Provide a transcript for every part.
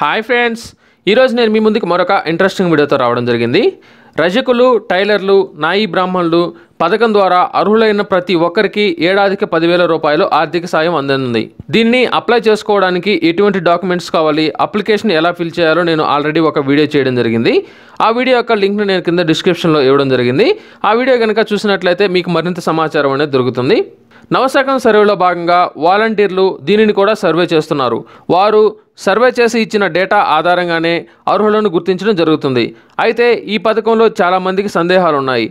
hi friends ఈరోజు నేను మీ ముందుకు మరొక ఇంట్రెస్టింగ్ వీడియోతో రావడం జరిగింది రజకులు టైలర్లు నాయి బ్రాహ్మణులు పథకం ద్వారా అర్హులైన ప్రతి ఒక్కరికి ఏడాదికి పదివేల రూపాయలు ఆర్థిక సాయం అందనుంది దీన్ని అప్లై చేసుకోవడానికి ఎటువంటి డాక్యుమెంట్స్ కావాలి అప్లికేషన్ ఎలా ఫిల్ చేయాలో నేను ఆల్రెడీ ఒక వీడియో చేయడం జరిగింది ఆ వీడియో యొక్క లింక్ను నేను కింద డిస్క్రిప్షన్లో ఇవ్వడం జరిగింది ఆ వీడియో కనుక చూసినట్లయితే మీకు మరింత సమాచారం అనేది దొరుకుతుంది నవశకం సర్వేలో భాగంగా వాలంటీర్లు దీనిని కూడా సర్వే చేస్తున్నారు వారు సర్వే చేసి ఇచ్చిన డేటా ఆధారంగానే అర్హులను గుర్తించడం జరుగుతుంది అయితే ఈ పథకంలో చాలామందికి సందేహాలు ఉన్నాయి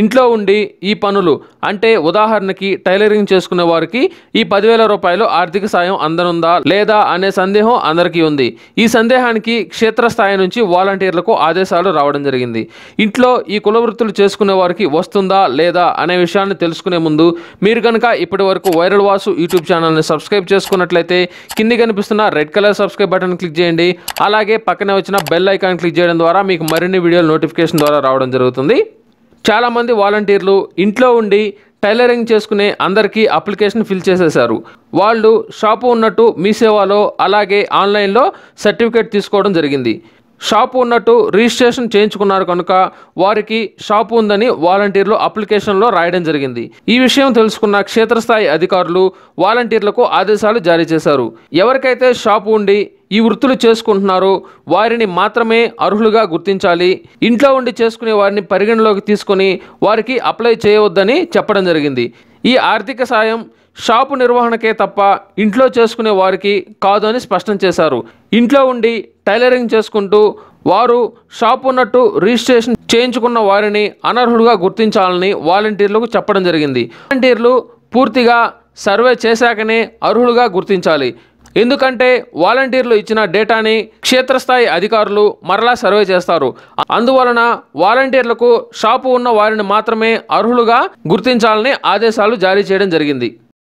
ఇంట్లో ఉండి ఈ పనులు అంటే ఉదాహరణకి టైలరింగ్ చేసుకునే వారికి ఈ పదివేల రూపాయలు ఆర్థిక సాయం అందనుందా లేదా అనే సందేహం అందరికీ ఉంది ఈ సందేహానికి క్షేత్రస్థాయి నుంచి వాలంటీర్లకు ఆదేశాలు రావడం జరిగింది ఇంట్లో ఈ కుల వృత్తులు చేసుకునే వారికి వస్తుందా లేదా అనే విషయాన్ని తెలుసుకునే ముందు మీరు కనుక ఇప్పటి వరకు వైరల్ వాసు యూట్యూబ్ ఛానల్ని సబ్స్క్రైబ్ చేసుకున్నట్లయితే కింది కనిపిస్తున్న red colour subscribe button click చేయండి అలాగే పక్కనే వచ్చిన బెల్ ఐకాన్ క్లిక్ చేయడం ద్వారా మీకు మరిన్ని వీడియోలు నోటిఫికేషన్ ద్వారా రావడం జరుగుతుంది చాలామంది వాలంటీర్లు ఇంట్లో ఉండి టైలరింగ్ చేసుకునే అందరికీ అప్లికేషన్ ఫిల్ చేసేశారు వాళ్ళు షాపు ఉన్నట్టు మీ సేవలో అలాగే ఆన్లైన్లో సర్టిఫికేట్ తీసుకోవడం జరిగింది షాపు ఉన్నట్టు రిజిస్ట్రేషన్ చేయించుకున్నారు కనుక వారికి షాపు ఉందని వాలంటీర్లు అప్లికేషన్లో రాయడం జరిగింది ఈ విషయం తెలుసుకున్న క్షేత్రస్థాయి అధికారులు వాలంటీర్లకు ఆదేశాలు జారీ చేశారు ఎవరికైతే షాపు ఉండి ఈ వృత్తులు చేసుకుంటున్నారో వారిని మాత్రమే అర్హులుగా గుర్తించాలి ఇంట్లో ఉండి చేసుకునే వారిని పరిగణలోకి తీసుకుని వారికి అప్లై చేయవద్దని చెప్పడం జరిగింది ఈ ఆర్థిక సాయం షాపు నిర్వహణకే తప్ప ఇంట్లో చేసుకునే వారికి కాదు అని స్పష్టం చేశారు ఇంట్లో ఉండి టైలరింగ్ చేసుకుంటూ వారు షాప్ ఉన్నట్టు రిజిస్ట్రేషన్ చేయించుకున్న వారిని అనర్హుడుగా గుర్తించాలని వాలంటీర్లకు చెప్పడం జరిగింది వాలంటీర్లు పూర్తిగా సర్వే చేశాకనే అర్హులుగా గుర్తించాలి ఎందుకంటే వాలంటీర్లు ఇచ్చిన డేటాని క్షేత్రస్థాయి అధికారులు మరలా సర్వే చేస్తారు అందువలన వాలంటీర్లకు షాపు ఉన్న వారిని మాత్రమే అర్హులుగా గుర్తించాలని ఆదేశాలు జారీ చేయడం జరిగింది